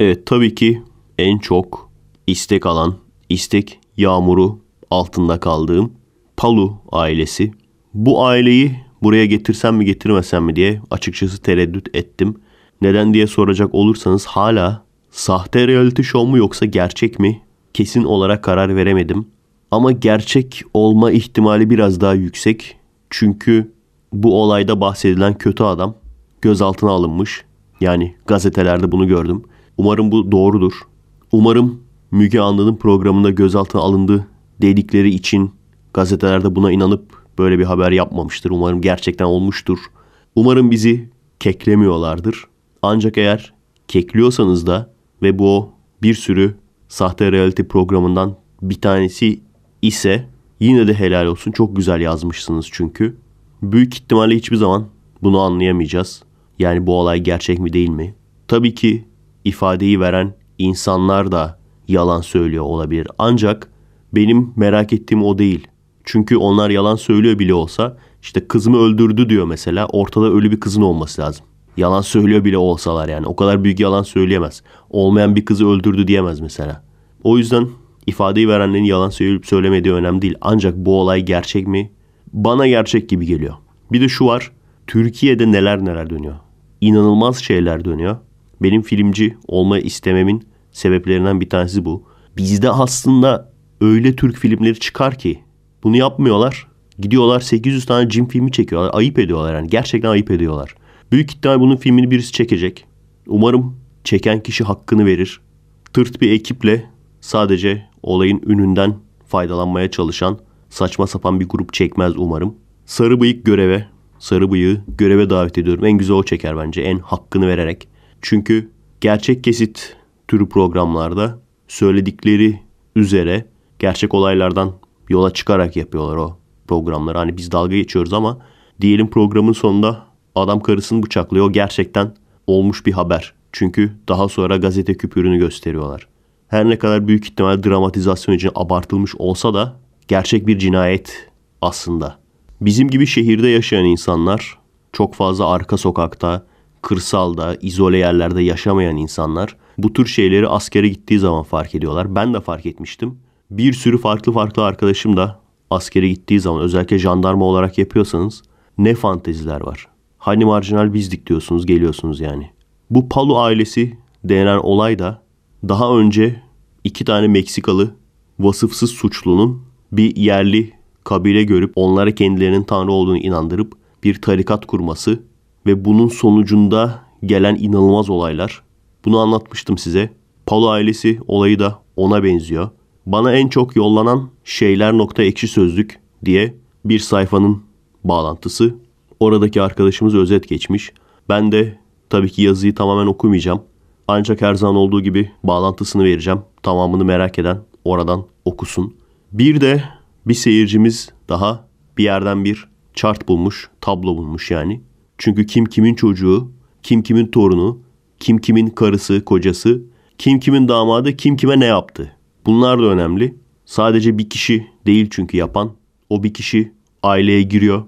Evet tabii ki en çok istek alan, istek yağmuru altında kaldığım Palu ailesi. Bu aileyi buraya getirsem mi getirmesem mi diye açıkçası tereddüt ettim. Neden diye soracak olursanız hala sahte reality show mu yoksa gerçek mi? Kesin olarak karar veremedim. Ama gerçek olma ihtimali biraz daha yüksek. Çünkü bu olayda bahsedilen kötü adam gözaltına alınmış. Yani gazetelerde bunu gördüm. Umarım bu doğrudur. Umarım Müge Anlı'nın programında gözaltına alındı dedikleri için gazetelerde buna inanıp böyle bir haber yapmamıştır. Umarım gerçekten olmuştur. Umarım bizi keklemiyorlardır. Ancak eğer kekliyorsanız da ve bu bir sürü sahte reality programından bir tanesi ise yine de helal olsun. Çok güzel yazmışsınız çünkü. Büyük ihtimalle hiçbir zaman bunu anlayamayacağız. Yani bu olay gerçek mi değil mi? Tabii ki ifadeyi veren insanlar da yalan söylüyor olabilir. Ancak benim merak ettiğim o değil. Çünkü onlar yalan söylüyor bile olsa işte kızımı öldürdü diyor mesela. Ortada ölü bir kızın olması lazım. Yalan söylüyor bile olsalar yani. O kadar büyük yalan söyleyemez. Olmayan bir kızı öldürdü diyemez mesela. O yüzden ifadeyi verenlerin yalan söyleyip söylemediği önemli değil. Ancak bu olay gerçek mi? Bana gerçek gibi geliyor. Bir de şu var. Türkiye'de neler neler dönüyor. İnanılmaz şeyler dönüyor. Benim filmci olma istememin sebeplerinden bir tanesi bu. Bizde aslında öyle Türk filmleri çıkar ki bunu yapmıyorlar. Gidiyorlar 800 tane cin filmi çekiyorlar. Ayıp ediyorlar yani. Gerçekten ayıp ediyorlar. Büyük ihtimal bunun filmini birisi çekecek. Umarım çeken kişi hakkını verir. Tırt bir ekiple sadece olayın ününden faydalanmaya çalışan saçma sapan bir grup çekmez umarım. Sarı bıyık göreve, sarı bıyığı göreve davet ediyorum. En güzel o çeker bence en hakkını vererek. Çünkü gerçek kesit türü programlarda söyledikleri üzere gerçek olaylardan yola çıkarak yapıyorlar o programları. Hani biz dalga geçiyoruz ama diyelim programın sonunda adam karısını bıçaklıyor. O gerçekten olmuş bir haber. Çünkü daha sonra gazete küpürünü gösteriyorlar. Her ne kadar büyük ihtimal dramatizasyon için abartılmış olsa da gerçek bir cinayet aslında. Bizim gibi şehirde yaşayan insanlar çok fazla arka sokakta kırsalda, izole yerlerde yaşamayan insanlar bu tür şeyleri askere gittiği zaman fark ediyorlar. Ben de fark etmiştim. Bir sürü farklı farklı arkadaşım da askere gittiği zaman özellikle jandarma olarak yapıyorsanız ne fanteziler var. Hani marjinal bizdik diyorsunuz geliyorsunuz yani. Bu Palu ailesi denen olay da daha önce iki tane Meksikalı vasıfsız suçlunun bir yerli kabile görüp onlara kendilerinin tanrı olduğunu inandırıp bir tarikat kurması ve bunun sonucunda gelen inanılmaz olaylar. Bunu anlatmıştım size. Palo ailesi olayı da ona benziyor. Bana en çok yollanan şeyler nokta ekşi sözlük diye bir sayfanın bağlantısı. Oradaki arkadaşımız özet geçmiş. Ben de tabii ki yazıyı tamamen okumayacağım. Ancak her zaman olduğu gibi bağlantısını vereceğim. Tamamını merak eden oradan okusun. Bir de bir seyircimiz daha bir yerden bir chart bulmuş, tablo bulmuş yani. Çünkü kim kimin çocuğu, kim kimin torunu, kim kimin karısı, kocası, kim kimin damadı, kim kime ne yaptı. Bunlar da önemli. Sadece bir kişi değil çünkü yapan. O bir kişi aileye giriyor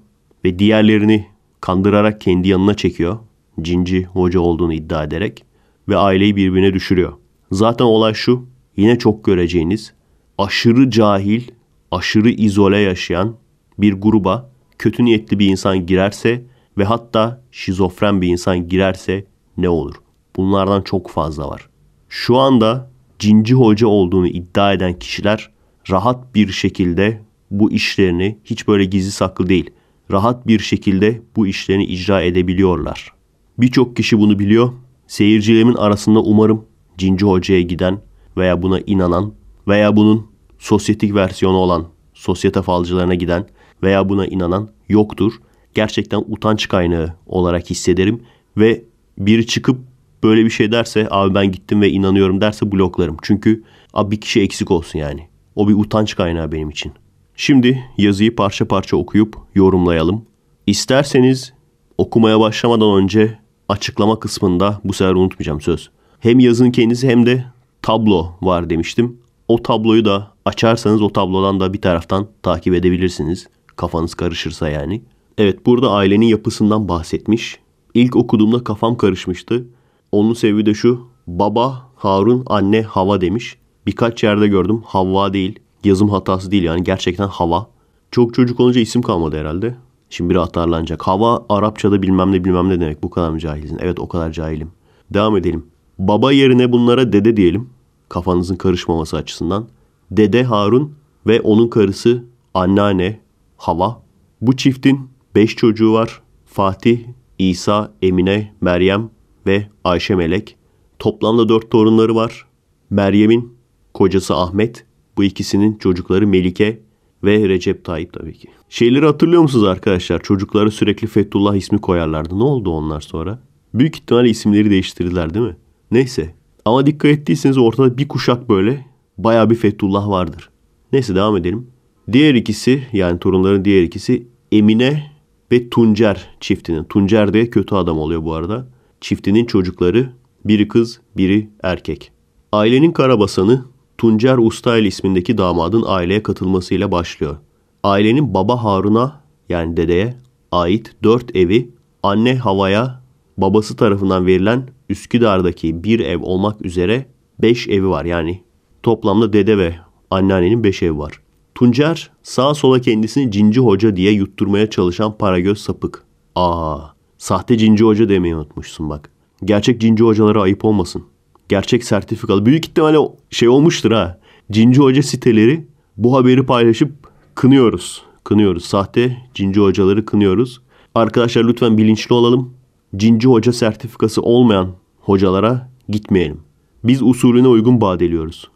ve diğerlerini kandırarak kendi yanına çekiyor. Cinci hoca olduğunu iddia ederek ve aileyi birbirine düşürüyor. Zaten olay şu. Yine çok göreceğiniz aşırı cahil, aşırı izole yaşayan bir gruba kötü niyetli bir insan girerse ve hatta şizofren bir insan girerse ne olur? Bunlardan çok fazla var. Şu anda cinci hoca olduğunu iddia eden kişiler rahat bir şekilde bu işlerini hiç böyle gizli saklı değil. Rahat bir şekilde bu işlerini icra edebiliyorlar. Birçok kişi bunu biliyor. Seyircilerimin arasında umarım cinci hocaya giden veya buna inanan veya bunun sosyetik versiyonu olan sosyete falcılarına giden veya buna inanan yoktur gerçekten utanç kaynağı olarak hissederim ve biri çıkıp böyle bir şey derse abi ben gittim ve inanıyorum derse bloklarım. Çünkü abi bir kişi eksik olsun yani. O bir utanç kaynağı benim için. Şimdi yazıyı parça parça okuyup yorumlayalım. İsterseniz okumaya başlamadan önce açıklama kısmında bu sefer unutmayacağım söz. Hem yazın kendisi hem de tablo var demiştim. O tabloyu da açarsanız o tablodan da bir taraftan takip edebilirsiniz. Kafanız karışırsa yani. Evet burada ailenin yapısından bahsetmiş. İlk okuduğumda kafam karışmıştı. Onun sebebi de şu. Baba Harun, anne Hava demiş. Birkaç yerde gördüm. Havva değil. Yazım hatası değil yani gerçekten Hava. Çok çocuk olunca isim kalmadı herhalde. Şimdi biri atarlanacak. Hava Arapçada bilmem ne bilmem ne demek. Bu kadar mı cahilsin? Evet o kadar cahilim. Devam edelim. Baba yerine bunlara dede diyelim. Kafanızın karışmaması açısından. Dede Harun ve onun karısı anneanne Hava. Bu çiftin Beş çocuğu var. Fatih, İsa, Emine, Meryem ve Ayşe Melek. Toplamda dört torunları var. Meryem'in kocası Ahmet, bu ikisinin çocukları Melike ve Recep Tayyip tabii ki. Şeyleri hatırlıyor musunuz arkadaşlar? Çocuklara sürekli Fethullah ismi koyarlardı. Ne oldu onlar sonra? Büyük ihtimalle isimleri değiştirdiler değil mi? Neyse. Ama dikkat ettiyseniz ortada bir kuşak böyle bayağı bir Fethullah vardır. Neyse devam edelim. Diğer ikisi yani torunların diğer ikisi Emine ve Tuncer çiftinin. Tuncer de kötü adam oluyor bu arada. Çiftinin çocukları biri kız biri erkek. Ailenin karabasanı Tuncer Ustayl ismindeki damadın aileye katılmasıyla başlıyor. Ailenin baba Harun'a yani dedeye ait dört evi anne Havaya babası tarafından verilen Üsküdar'daki bir ev olmak üzere beş evi var. Yani toplamda dede ve anneannenin beş evi var. Tuncer sağa sola kendisini cinci hoca diye yutturmaya çalışan paragöz sapık. Aa, sahte cinci hoca demeyi unutmuşsun bak. Gerçek cinci hocalara ayıp olmasın. Gerçek sertifikalı. Büyük ihtimalle şey olmuştur ha. Cinci hoca siteleri bu haberi paylaşıp kınıyoruz. Kınıyoruz. Sahte cinci hocaları kınıyoruz. Arkadaşlar lütfen bilinçli olalım. Cinci hoca sertifikası olmayan hocalara gitmeyelim. Biz usulüne uygun badeliyoruz.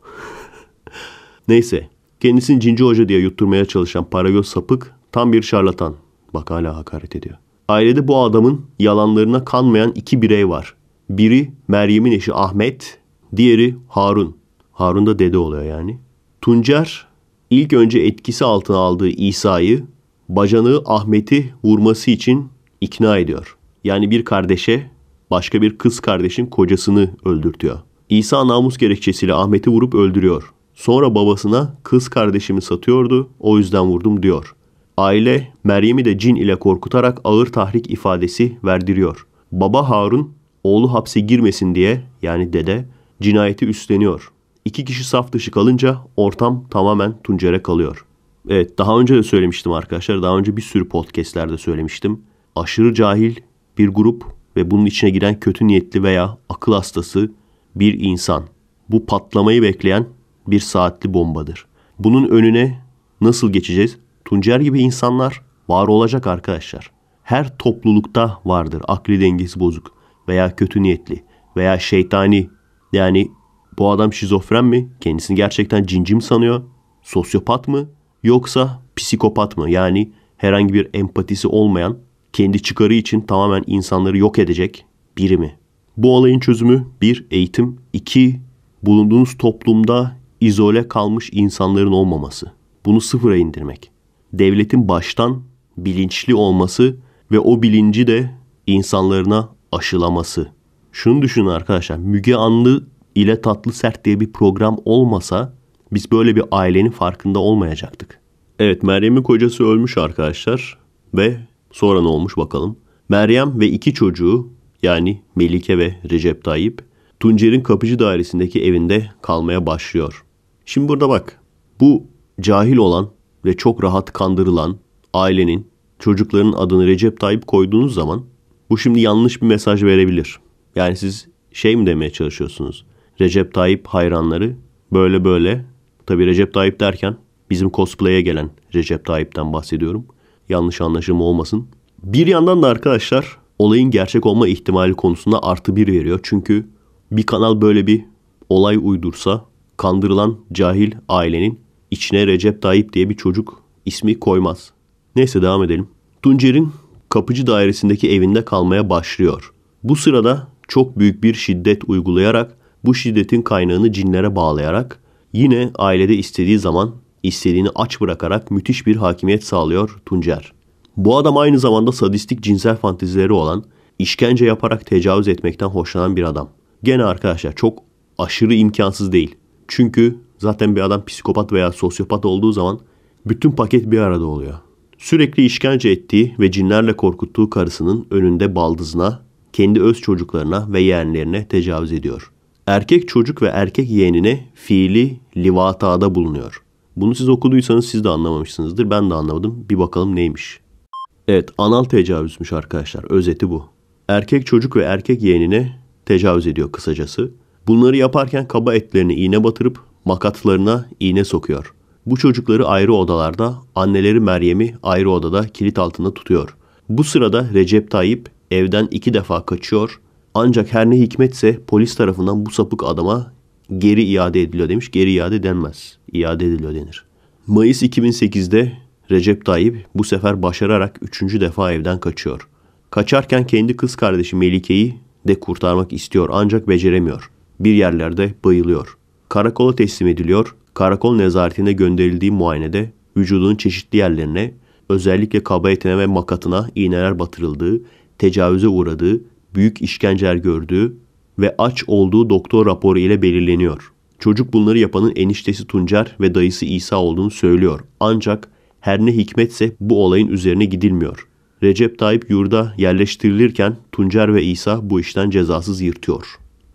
Neyse Kendisini Cinci Hoca diye yutturmaya çalışan paragöz sapık tam bir şarlatan. Bak hala hakaret ediyor. Ailede bu adamın yalanlarına kanmayan iki birey var. Biri Meryem'in eşi Ahmet, diğeri Harun. Harun da dede oluyor yani. Tuncer ilk önce etkisi altına aldığı İsa'yı bacanığı Ahmet'i vurması için ikna ediyor. Yani bir kardeşe başka bir kız kardeşin kocasını öldürtüyor. İsa namus gerekçesiyle Ahmet'i vurup öldürüyor. Sonra babasına kız kardeşimi satıyordu o yüzden vurdum diyor. Aile Meryem'i de cin ile korkutarak ağır tahrik ifadesi verdiriyor. Baba Harun oğlu hapse girmesin diye yani dede cinayeti üstleniyor. İki kişi saf dışı kalınca ortam tamamen tuncere kalıyor. Evet daha önce de söylemiştim arkadaşlar. Daha önce bir sürü podcastlerde söylemiştim. Aşırı cahil bir grup ve bunun içine giren kötü niyetli veya akıl hastası bir insan. Bu patlamayı bekleyen bir saatli bombadır. Bunun önüne nasıl geçeceğiz? Tuncer gibi insanlar var olacak arkadaşlar. Her toplulukta vardır akli dengesi bozuk veya kötü niyetli veya şeytani. Yani bu adam şizofren mi? Kendisini gerçekten cinci mi sanıyor? Sosyopat mı? Yoksa psikopat mı? Yani herhangi bir empatisi olmayan, kendi çıkarı için tamamen insanları yok edecek biri mi? Bu olayın çözümü bir Eğitim iki Bulunduğunuz toplumda izole kalmış insanların olmaması. Bunu sıfıra indirmek. Devletin baştan bilinçli olması ve o bilinci de insanlarına aşılaması. Şunu düşünün arkadaşlar. Müge Anlı ile Tatlı Sert diye bir program olmasa biz böyle bir ailenin farkında olmayacaktık. Evet Meryem'in kocası ölmüş arkadaşlar ve sonra ne olmuş bakalım. Meryem ve iki çocuğu yani Melike ve Recep Tayyip Tuncer'in kapıcı dairesindeki evinde kalmaya başlıyor. Şimdi burada bak bu cahil olan ve çok rahat kandırılan ailenin çocukların adını Recep Tayyip koyduğunuz zaman bu şimdi yanlış bir mesaj verebilir. Yani siz şey mi demeye çalışıyorsunuz? Recep Tayyip hayranları böyle böyle. Tabi Recep Tayyip derken bizim cosplay'e gelen Recep Tayyip'ten bahsediyorum. Yanlış anlaşılma olmasın. Bir yandan da arkadaşlar olayın gerçek olma ihtimali konusunda artı bir veriyor. Çünkü bir kanal böyle bir olay uydursa kandırılan cahil ailenin içine Recep Tayyip diye bir çocuk ismi koymaz. Neyse devam edelim. Tuncer'in kapıcı dairesindeki evinde kalmaya başlıyor. Bu sırada çok büyük bir şiddet uygulayarak bu şiddetin kaynağını cinlere bağlayarak yine ailede istediği zaman istediğini aç bırakarak müthiş bir hakimiyet sağlıyor Tuncer. Bu adam aynı zamanda sadistik cinsel fantezileri olan, işkence yaparak tecavüz etmekten hoşlanan bir adam. Gene arkadaşlar çok aşırı imkansız değil. Çünkü zaten bir adam psikopat veya sosyopat olduğu zaman bütün paket bir arada oluyor. Sürekli işkence ettiği ve cinlerle korkuttuğu karısının önünde baldızına, kendi öz çocuklarına ve yeğenlerine tecavüz ediyor. Erkek çocuk ve erkek yeğenine fiili livatada bulunuyor. Bunu siz okuduysanız siz de anlamamışsınızdır. Ben de anlamadım. Bir bakalım neymiş. Evet anal tecavüzmüş arkadaşlar. Özeti bu. Erkek çocuk ve erkek yeğenine tecavüz ediyor kısacası. Bunları yaparken kaba etlerini iğne batırıp makatlarına iğne sokuyor. Bu çocukları ayrı odalarda, anneleri Meryem'i ayrı odada kilit altında tutuyor. Bu sırada Recep Tayyip evden iki defa kaçıyor. Ancak her ne hikmetse polis tarafından bu sapık adama geri iade ediliyor demiş. Geri iade denmez. İade ediliyor denir. Mayıs 2008'de Recep Tayyip bu sefer başararak üçüncü defa evden kaçıyor. Kaçarken kendi kız kardeşi Melike'yi de kurtarmak istiyor ancak beceremiyor bir yerlerde bayılıyor. Karakola teslim ediliyor, karakol nezaretine gönderildiği muayenede vücudunun çeşitli yerlerine, özellikle kaba etine ve makatına iğneler batırıldığı, tecavüze uğradığı, büyük işkenceler gördüğü ve aç olduğu doktor raporu ile belirleniyor. Çocuk bunları yapanın eniştesi Tuncer ve dayısı İsa olduğunu söylüyor. Ancak her ne hikmetse bu olayın üzerine gidilmiyor. Recep Tayyip yurda yerleştirilirken Tuncer ve İsa bu işten cezasız yırtıyor.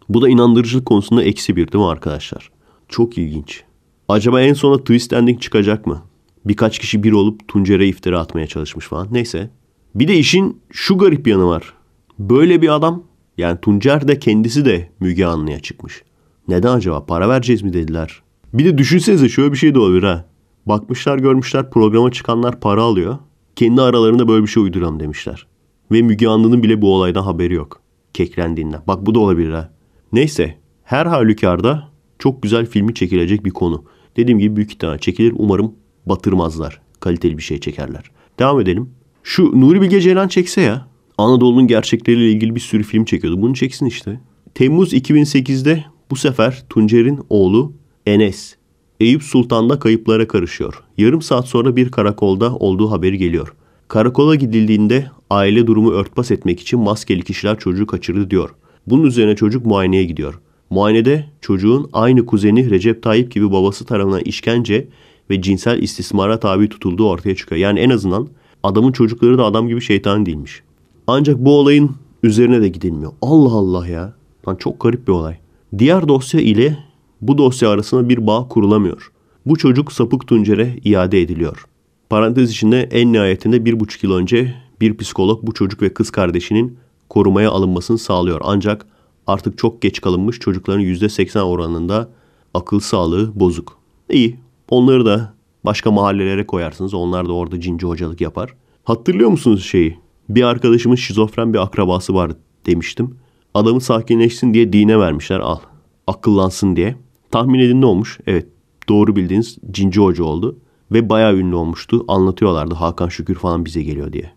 Bu da inandırıcılık konusunda eksi bir değil mi arkadaşlar? Çok ilginç. Acaba en sona twist ending çıkacak mı? Birkaç kişi bir olup Tuncer'e iftira atmaya çalışmış falan. Neyse. Bir de işin şu garip yanı var. Böyle bir adam yani Tuncer de kendisi de Müge Anlı'ya çıkmış. Neden acaba? Para vereceğiz mi dediler. Bir de düşünsenize şöyle bir şey de olabilir ha. Bakmışlar görmüşler programa çıkanlar para alıyor. Kendi aralarında böyle bir şey uyduralım demişler. Ve Müge Anlı'nın bile bu olaydan haberi yok. Keklendiğinden. Bak bu da olabilir ha. Neyse her halükarda çok güzel filmi çekilecek bir konu. Dediğim gibi büyük ihtimal çekilir. Umarım batırmazlar. Kaliteli bir şey çekerler. Devam edelim. Şu Nuri Bilge Ceylan çekse ya. Anadolu'nun gerçekleriyle ilgili bir sürü film çekiyordu. Bunu çeksin işte. Temmuz 2008'de bu sefer Tuncer'in oğlu Enes Eyüp Sultan'da kayıplara karışıyor. Yarım saat sonra bir karakolda olduğu haberi geliyor. Karakola gidildiğinde aile durumu örtbas etmek için maskeli kişiler çocuğu kaçırdı diyor. Bunun üzerine çocuk muayeneye gidiyor. Muayenede çocuğun aynı kuzeni Recep Tayyip gibi babası tarafından işkence ve cinsel istismara tabi tutulduğu ortaya çıkıyor. Yani en azından adamın çocukları da adam gibi şeytan değilmiş. Ancak bu olayın üzerine de gidilmiyor. Allah Allah ya. Lan çok garip bir olay. Diğer dosya ile bu dosya arasında bir bağ kurulamıyor. Bu çocuk sapık tuncere iade ediliyor. Parantez içinde en nihayetinde bir buçuk yıl önce bir psikolog bu çocuk ve kız kardeşinin korumaya alınmasını sağlıyor. Ancak artık çok geç kalınmış çocukların %80 oranında akıl sağlığı bozuk. İyi onları da başka mahallelere koyarsınız. Onlar da orada cinci hocalık yapar. Hatırlıyor musunuz şeyi? Bir arkadaşımın şizofren bir akrabası var demiştim. Adamı sakinleşsin diye dine vermişler al. Akıllansın diye. Tahmin edin ne olmuş? Evet doğru bildiğiniz cinci hoca oldu. Ve bayağı ünlü olmuştu. Anlatıyorlardı Hakan Şükür falan bize geliyor diye.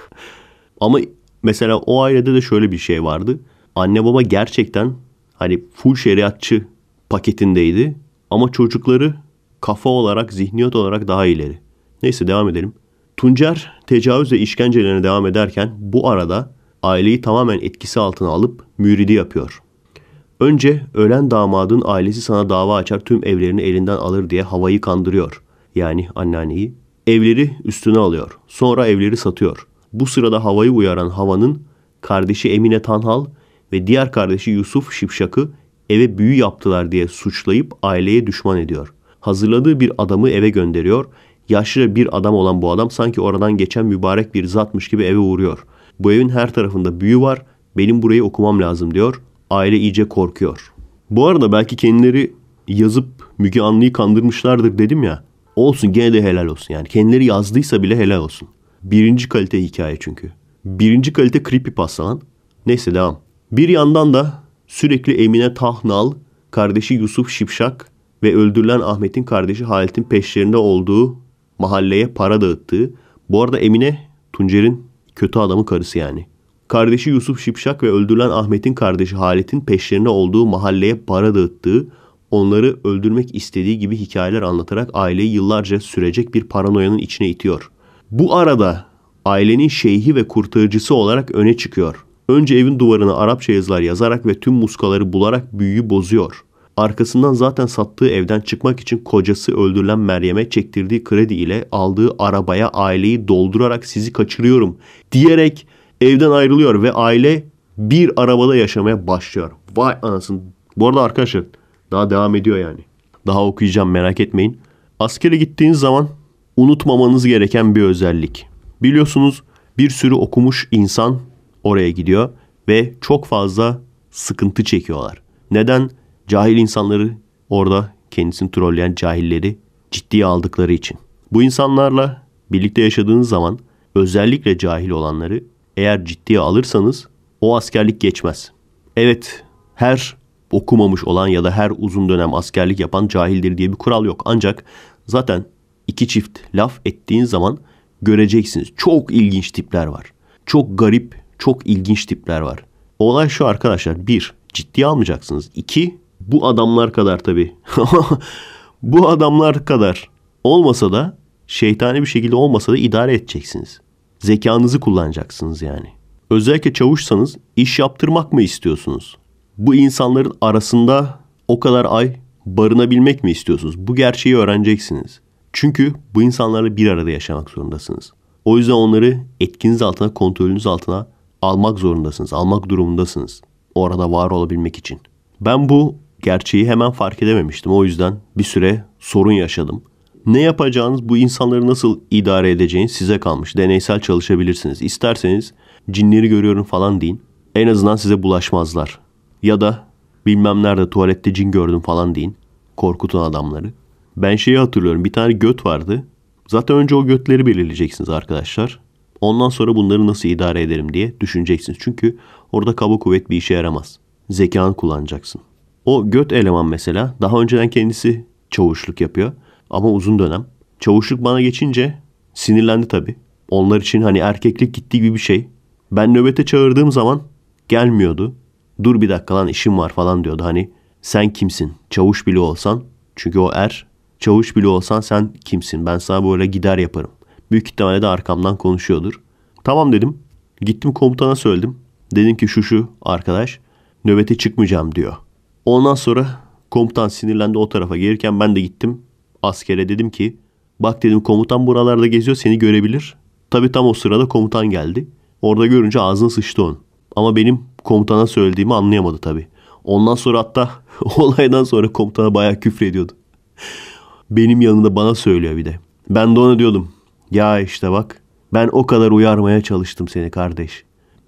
Ama Mesela o ailede de şöyle bir şey vardı. Anne baba gerçekten hani full şeriatçı paketindeydi ama çocukları kafa olarak, zihniyet olarak daha ileri. Neyse devam edelim. Tuncer tecavüz ve işkencelerine devam ederken bu arada aileyi tamamen etkisi altına alıp müridi yapıyor. Önce ölen damadın ailesi sana dava açar tüm evlerini elinden alır diye havayı kandırıyor. Yani anneanneyi. Evleri üstüne alıyor. Sonra evleri satıyor. Bu sırada havayı uyaran havanın kardeşi Emine Tanhal ve diğer kardeşi Yusuf Şipşak'ı eve büyü yaptılar diye suçlayıp aileye düşman ediyor. Hazırladığı bir adamı eve gönderiyor. Yaşlı bir adam olan bu adam sanki oradan geçen mübarek bir zatmış gibi eve uğruyor. Bu evin her tarafında büyü var. Benim burayı okumam lazım diyor. Aile iyice korkuyor. Bu arada belki kendileri yazıp Müge Anlı'yı kandırmışlardır dedim ya. Olsun gene de helal olsun yani. Kendileri yazdıysa bile helal olsun. Birinci kalite hikaye çünkü. Birinci kalite creepypasta lan. Neyse devam. Bir yandan da sürekli Emine Tahnal, kardeşi Yusuf Şipşak ve öldürülen Ahmet'in kardeşi Halit'in peşlerinde olduğu mahalleye para dağıttığı. Bu arada Emine Tuncer'in kötü adamı karısı yani. Kardeşi Yusuf Şipşak ve öldürülen Ahmet'in kardeşi Halit'in peşlerinde olduğu mahalleye para dağıttığı, onları öldürmek istediği gibi hikayeler anlatarak aileyi yıllarca sürecek bir paranoyanın içine itiyor. Bu arada ailenin şeyhi ve kurtarıcısı olarak öne çıkıyor. Önce evin duvarına Arapça yazılar yazarak ve tüm muskaları bularak büyüyü bozuyor. Arkasından zaten sattığı evden çıkmak için kocası öldürülen Meryem'e çektirdiği kredi ile aldığı arabaya aileyi doldurarak sizi kaçırıyorum diyerek evden ayrılıyor ve aile bir arabada yaşamaya başlıyor. Vay anasın. Bu arada arkadaşlar daha devam ediyor yani. Daha okuyacağım merak etmeyin. Askere gittiğiniz zaman unutmamanız gereken bir özellik. Biliyorsunuz bir sürü okumuş insan oraya gidiyor ve çok fazla sıkıntı çekiyorlar. Neden? Cahil insanları orada kendisini trolleyen cahilleri ciddiye aldıkları için. Bu insanlarla birlikte yaşadığınız zaman özellikle cahil olanları eğer ciddiye alırsanız o askerlik geçmez. Evet her okumamış olan ya da her uzun dönem askerlik yapan cahildir diye bir kural yok. Ancak zaten iki çift laf ettiğin zaman göreceksiniz. Çok ilginç tipler var. Çok garip, çok ilginç tipler var. Olay şu arkadaşlar. Bir, ciddiye almayacaksınız. İki, bu adamlar kadar tabii. bu adamlar kadar olmasa da şeytani bir şekilde olmasa da idare edeceksiniz. Zekanızı kullanacaksınız yani. Özellikle çavuşsanız iş yaptırmak mı istiyorsunuz? Bu insanların arasında o kadar ay barınabilmek mi istiyorsunuz? Bu gerçeği öğreneceksiniz. Çünkü bu insanlarla bir arada yaşamak zorundasınız. O yüzden onları etkiniz altına, kontrolünüz altına almak zorundasınız, almak durumundasınız. Orada var olabilmek için. Ben bu gerçeği hemen fark edememiştim. O yüzden bir süre sorun yaşadım. Ne yapacağınız, bu insanları nasıl idare edeceğiniz size kalmış. Deneysel çalışabilirsiniz. İsterseniz cinleri görüyorum falan deyin. En azından size bulaşmazlar. Ya da bilmem nerede tuvalette cin gördüm falan deyin. Korkutun adamları. Ben şeyi hatırlıyorum. Bir tane göt vardı. Zaten önce o götleri belirleyeceksiniz arkadaşlar. Ondan sonra bunları nasıl idare ederim diye düşüneceksiniz. Çünkü orada kaba kuvvet bir işe yaramaz. Zekanı kullanacaksın. O göt eleman mesela daha önceden kendisi çavuşluk yapıyor. Ama uzun dönem. Çavuşluk bana geçince sinirlendi tabii. Onlar için hani erkeklik gitti gibi bir şey. Ben nöbete çağırdığım zaman gelmiyordu. Dur bir dakika lan işim var falan diyordu hani. Sen kimsin? Çavuş bile olsan. Çünkü o er Çavuş bile olsan sen kimsin? Ben sana böyle gider yaparım. Büyük ihtimalle de arkamdan konuşuyordur. Tamam dedim. Gittim komutana söyledim. Dedim ki şu şu arkadaş nöbete çıkmayacağım diyor. Ondan sonra komutan sinirlendi o tarafa gelirken ben de gittim. Askere dedim ki bak dedim komutan buralarda geziyor seni görebilir. Tabi tam o sırada komutan geldi. Orada görünce ağzını sıçtı onun. Ama benim komutana söylediğimi anlayamadı tabi. Ondan sonra hatta olaydan sonra komutana bayağı küfür ediyordu. Benim yanında bana söylüyor bir de. Ben de ona diyordum. Ya işte bak ben o kadar uyarmaya çalıştım seni kardeş.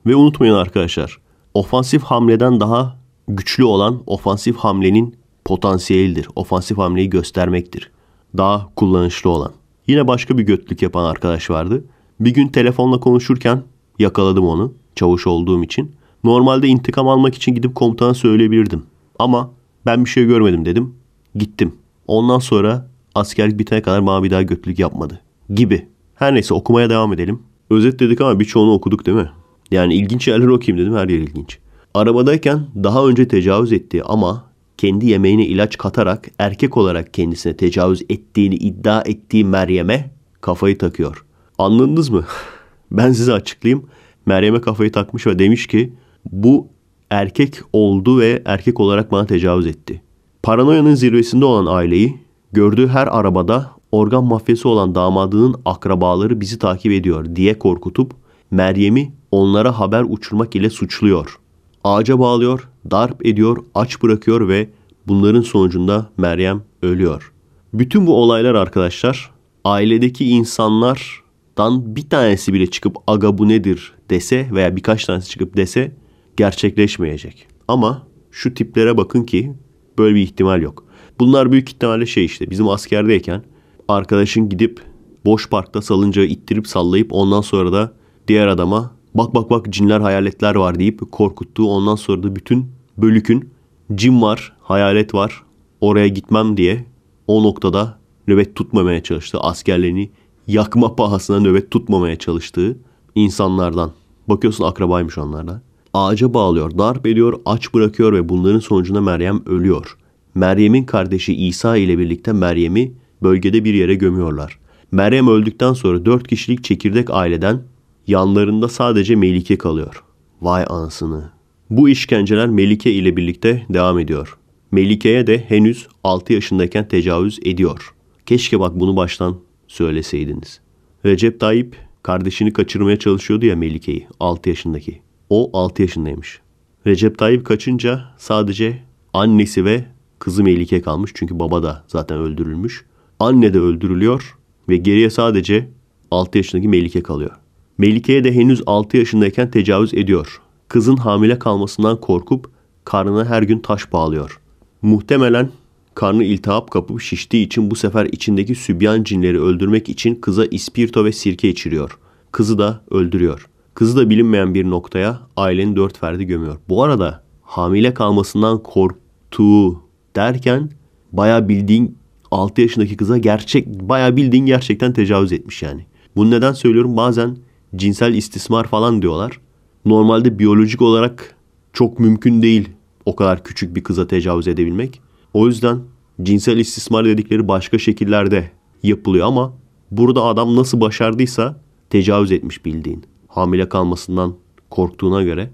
Ve unutmayın arkadaşlar. Ofansif hamleden daha güçlü olan ofansif hamlenin potansiyelidir. Ofansif hamleyi göstermektir. Daha kullanışlı olan. Yine başka bir götlük yapan arkadaş vardı. Bir gün telefonla konuşurken yakaladım onu çavuş olduğum için. Normalde intikam almak için gidip komutana söyleyebilirdim. Ama ben bir şey görmedim dedim. Gittim. Ondan sonra askerlik bitene kadar bana bir daha götlük yapmadı gibi. Her neyse okumaya devam edelim. Özet dedik ama birçoğunu okuduk değil mi? Yani ilginç yerleri okuyayım dedim her yer ilginç. Arabadayken daha önce tecavüz ettiği ama kendi yemeğine ilaç katarak erkek olarak kendisine tecavüz ettiğini iddia ettiği Meryem'e kafayı takıyor. Anladınız mı? ben size açıklayayım. Meryem'e kafayı takmış ve demiş ki bu erkek oldu ve erkek olarak bana tecavüz etti. Paranoyanın zirvesinde olan aileyi Gördüğü her arabada organ mafyası olan damadının akrabaları bizi takip ediyor diye korkutup Meryem'i onlara haber uçurmak ile suçluyor. Ağaca bağlıyor, darp ediyor, aç bırakıyor ve bunların sonucunda Meryem ölüyor. Bütün bu olaylar arkadaşlar ailedeki insanlardan bir tanesi bile çıkıp aga bu nedir dese veya birkaç tanesi çıkıp dese gerçekleşmeyecek. Ama şu tiplere bakın ki böyle bir ihtimal yok. Bunlar büyük ihtimalle şey işte bizim askerdeyken arkadaşın gidip boş parkta salıncağı ittirip sallayıp ondan sonra da diğer adama bak bak bak cinler hayaletler var deyip korkuttuğu ondan sonra da bütün bölükün cin var hayalet var oraya gitmem diye o noktada nöbet tutmamaya çalıştığı askerlerini yakma pahasına nöbet tutmamaya çalıştığı insanlardan. Bakıyorsun akrabaymış onlardan. Ağaca bağlıyor, darp ediyor, aç bırakıyor ve bunların sonucunda Meryem ölüyor. Meryem'in kardeşi İsa ile birlikte Meryem'i bölgede bir yere gömüyorlar. Meryem öldükten sonra dört kişilik çekirdek aileden yanlarında sadece Melike kalıyor. Vay anasını. Bu işkenceler Melike ile birlikte devam ediyor. Melike'ye de henüz 6 yaşındayken tecavüz ediyor. Keşke bak bunu baştan söyleseydiniz. Recep Tayyip kardeşini kaçırmaya çalışıyordu ya Melike'yi 6 yaşındaki. O 6 yaşındaymış. Recep Tayyip kaçınca sadece annesi ve Kızı Melike kalmış çünkü baba da zaten öldürülmüş. Anne de öldürülüyor ve geriye sadece 6 yaşındaki Melike kalıyor. Melike'ye de henüz 6 yaşındayken tecavüz ediyor. Kızın hamile kalmasından korkup karnına her gün taş bağlıyor. Muhtemelen karnı iltihap kapıp şiştiği için bu sefer içindeki sübyan cinleri öldürmek için kıza ispirto ve sirke içiriyor. Kızı da öldürüyor. Kızı da bilinmeyen bir noktaya ailenin dört ferdi gömüyor. Bu arada hamile kalmasından korktuğu derken baya bildiğin 6 yaşındaki kıza gerçek baya bildiğin gerçekten tecavüz etmiş yani. Bunu neden söylüyorum? Bazen cinsel istismar falan diyorlar. Normalde biyolojik olarak çok mümkün değil o kadar küçük bir kıza tecavüz edebilmek. O yüzden cinsel istismar dedikleri başka şekillerde yapılıyor ama burada adam nasıl başardıysa tecavüz etmiş bildiğin. Hamile kalmasından korktuğuna göre.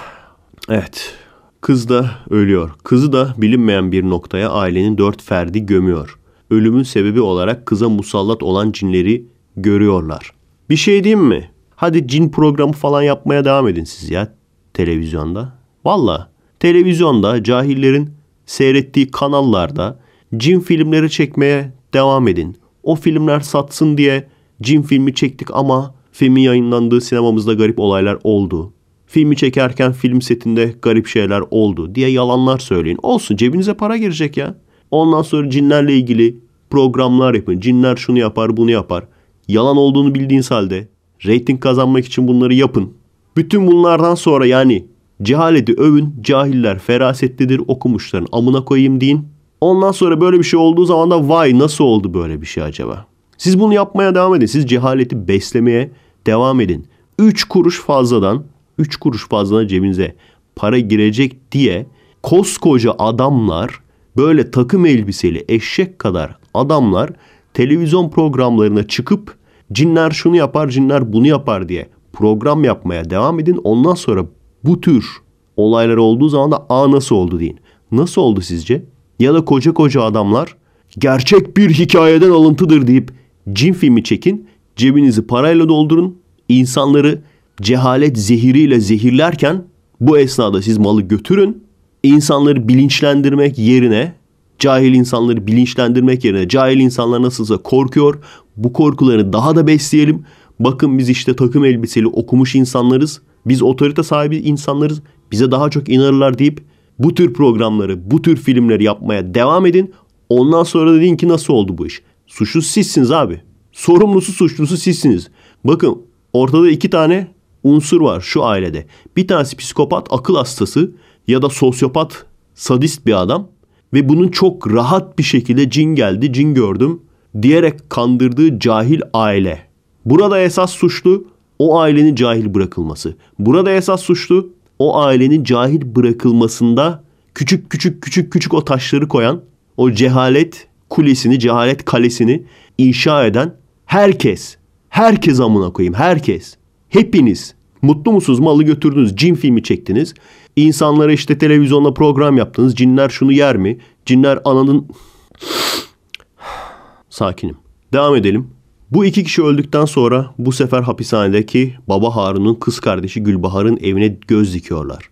evet. Kız da ölüyor. Kızı da bilinmeyen bir noktaya ailenin dört ferdi gömüyor. Ölümün sebebi olarak kıza musallat olan cinleri görüyorlar. Bir şey diyeyim mi? Hadi cin programı falan yapmaya devam edin siz ya televizyonda. Valla televizyonda cahillerin seyrettiği kanallarda cin filmleri çekmeye devam edin. O filmler satsın diye cin filmi çektik ama filmin yayınlandığı sinemamızda garip olaylar oldu filmi çekerken film setinde garip şeyler oldu diye yalanlar söyleyin. Olsun cebinize para girecek ya. Ondan sonra cinlerle ilgili programlar yapın. Cinler şunu yapar bunu yapar. Yalan olduğunu bildiğiniz halde reyting kazanmak için bunları yapın. Bütün bunlardan sonra yani cehaleti övün, cahiller ferasetlidir okumuşların amına koyayım deyin. Ondan sonra böyle bir şey olduğu zaman da vay nasıl oldu böyle bir şey acaba? Siz bunu yapmaya devam edin. Siz cehaleti beslemeye devam edin. 3 kuruş fazladan 3 kuruş fazla cebinize para girecek diye koskoca adamlar böyle takım elbiseli eşek kadar adamlar televizyon programlarına çıkıp cinler şunu yapar cinler bunu yapar diye program yapmaya devam edin. Ondan sonra bu tür olaylar olduğu zaman da a nasıl oldu deyin. Nasıl oldu sizce? Ya da koca koca adamlar gerçek bir hikayeden alıntıdır deyip cin filmi çekin, cebinizi parayla doldurun, insanları cehalet zehiriyle zehirlerken bu esnada siz malı götürün. İnsanları bilinçlendirmek yerine cahil insanları bilinçlendirmek yerine cahil insanlar nasılsa korkuyor. Bu korkularını daha da besleyelim. Bakın biz işte takım elbiseli okumuş insanlarız. Biz otorite sahibi insanlarız. Bize daha çok inanırlar deyip bu tür programları, bu tür filmleri yapmaya devam edin. Ondan sonra da deyin ki nasıl oldu bu iş? Suçlu sizsiniz abi. Sorumlusu suçlusu sizsiniz. Bakın ortada iki tane unsur var şu ailede. Bir tanesi psikopat, akıl hastası ya da sosyopat, sadist bir adam ve bunun çok rahat bir şekilde cin geldi, cin gördüm diyerek kandırdığı cahil aile. Burada esas suçlu o ailenin cahil bırakılması. Burada esas suçlu o ailenin cahil bırakılmasında küçük küçük küçük küçük o taşları koyan, o cehalet kulesini, cehalet kalesini inşa eden herkes. Herkes amına koyayım, herkes hepiniz mutlu musunuz? Malı götürdünüz, cin filmi çektiniz. İnsanlara işte televizyonda program yaptınız. Cinler şunu yer mi? Cinler ananın... Sakinim. Devam edelim. Bu iki kişi öldükten sonra bu sefer hapishanedeki baba Harun'un kız kardeşi Gülbahar'ın evine göz dikiyorlar.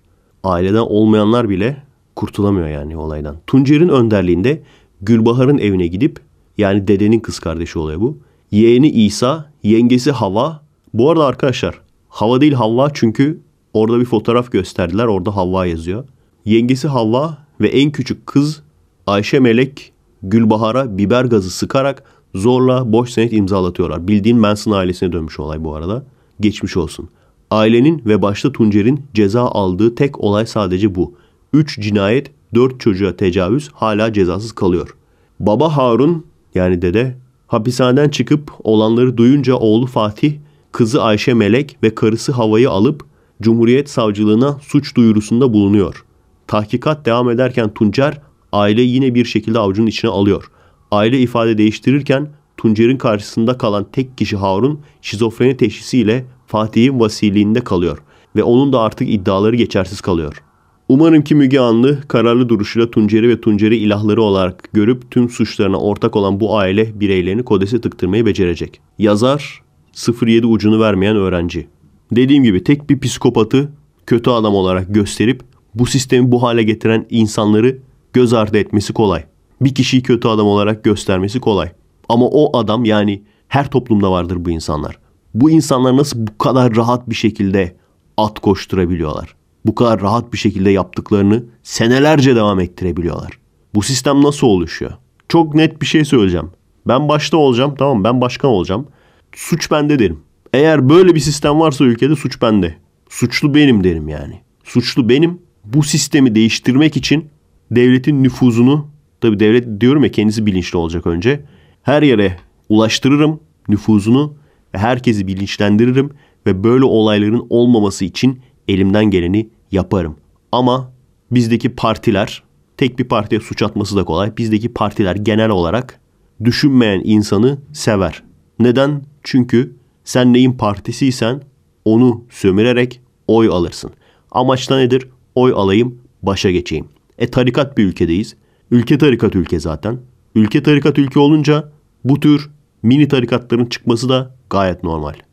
Aileden olmayanlar bile kurtulamıyor yani olaydan. Tuncer'in önderliğinde Gülbahar'ın evine gidip yani dedenin kız kardeşi oluyor bu. Yeğeni İsa, yengesi Hava bu arada arkadaşlar hava değil Havva çünkü orada bir fotoğraf gösterdiler. Orada Havva yazıyor. Yengesi Havva ve en küçük kız Ayşe Melek Gülbahar'a biber gazı sıkarak zorla boş senet imzalatıyorlar. Bildiğin Manson ailesine dönmüş olay bu arada. Geçmiş olsun. Ailenin ve başta Tuncer'in ceza aldığı tek olay sadece bu. 3 cinayet, 4 çocuğa tecavüz hala cezasız kalıyor. Baba Harun yani dede hapishaneden çıkıp olanları duyunca oğlu Fatih kızı Ayşe Melek ve karısı Hava'yı alıp Cumhuriyet Savcılığına suç duyurusunda bulunuyor. Tahkikat devam ederken Tuncer aile yine bir şekilde avucunun içine alıyor. Aile ifade değiştirirken Tuncer'in karşısında kalan tek kişi Harun şizofreni teşhisiyle Fatih'in vasiliğinde kalıyor ve onun da artık iddiaları geçersiz kalıyor. Umarım ki Müge Anlı kararlı duruşuyla Tuncer'i ve Tuncer'i ilahları olarak görüp tüm suçlarına ortak olan bu aile bireylerini kodese tıktırmayı becerecek. Yazar 0.7 ucunu vermeyen öğrenci. Dediğim gibi tek bir psikopatı kötü adam olarak gösterip bu sistemi bu hale getiren insanları göz ardı etmesi kolay. Bir kişiyi kötü adam olarak göstermesi kolay. Ama o adam yani her toplumda vardır bu insanlar. Bu insanlar nasıl bu kadar rahat bir şekilde at koşturabiliyorlar? Bu kadar rahat bir şekilde yaptıklarını senelerce devam ettirebiliyorlar. Bu sistem nasıl oluşuyor? Çok net bir şey söyleyeceğim. Ben başta olacağım tamam ben başkan olacağım suç bende derim. Eğer böyle bir sistem varsa ülkede suç bende. Suçlu benim derim yani. Suçlu benim. Bu sistemi değiştirmek için devletin nüfuzunu tabi devlet diyorum ya kendisi bilinçli olacak önce. Her yere ulaştırırım nüfuzunu ve herkesi bilinçlendiririm ve böyle olayların olmaması için elimden geleni yaparım. Ama bizdeki partiler tek bir partiye suç atması da kolay. Bizdeki partiler genel olarak düşünmeyen insanı sever neden? Çünkü sen neyin partisiysen onu sömürerek oy alırsın. Amaç da nedir? Oy alayım, başa geçeyim. E tarikat bir ülkedeyiz. Ülke tarikat ülke zaten. Ülke tarikat ülke olunca bu tür mini tarikatların çıkması da gayet normal.